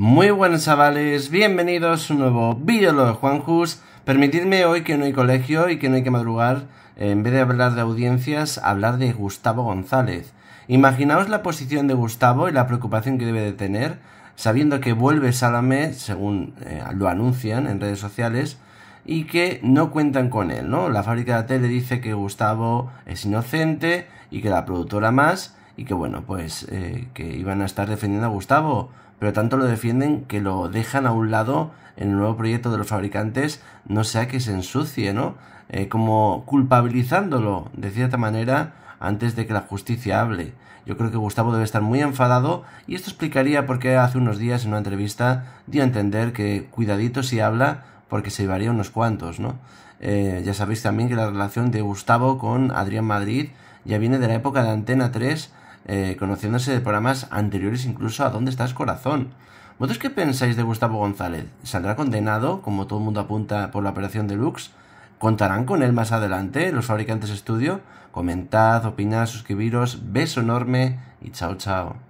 Muy buenas chavales, bienvenidos a un nuevo vídeo de Juanjus. Permitidme hoy que no hay colegio y que no hay que madrugar, en vez de hablar de audiencias, hablar de Gustavo González. Imaginaos la posición de Gustavo y la preocupación que debe de tener, sabiendo que vuelve Salame, según eh, lo anuncian en redes sociales, y que no cuentan con él, ¿no? La fábrica de la tele dice que Gustavo es inocente y que la productora más, y que bueno, pues eh, que iban a estar defendiendo a Gustavo, pero tanto lo defienden que lo dejan a un lado en el nuevo proyecto de los fabricantes, no sea que se ensucie, ¿no? Eh, como culpabilizándolo de cierta manera antes de que la justicia hable. Yo creo que Gustavo debe estar muy enfadado y esto explicaría por qué hace unos días en una entrevista dio a entender que cuidadito si habla porque se llevaría unos cuantos, ¿no? Eh, ya sabéis también que la relación de Gustavo con Adrián Madrid ya viene de la época de Antena 3 eh, conociéndose de programas anteriores incluso a ¿Dónde estás corazón? ¿Vosotros qué pensáis de Gustavo González? ¿Saldrá condenado, como todo el mundo apunta, por la operación deluxe? ¿Contarán con él más adelante los fabricantes estudio? Comentad, opinad, suscribiros. Beso enorme y chao chao.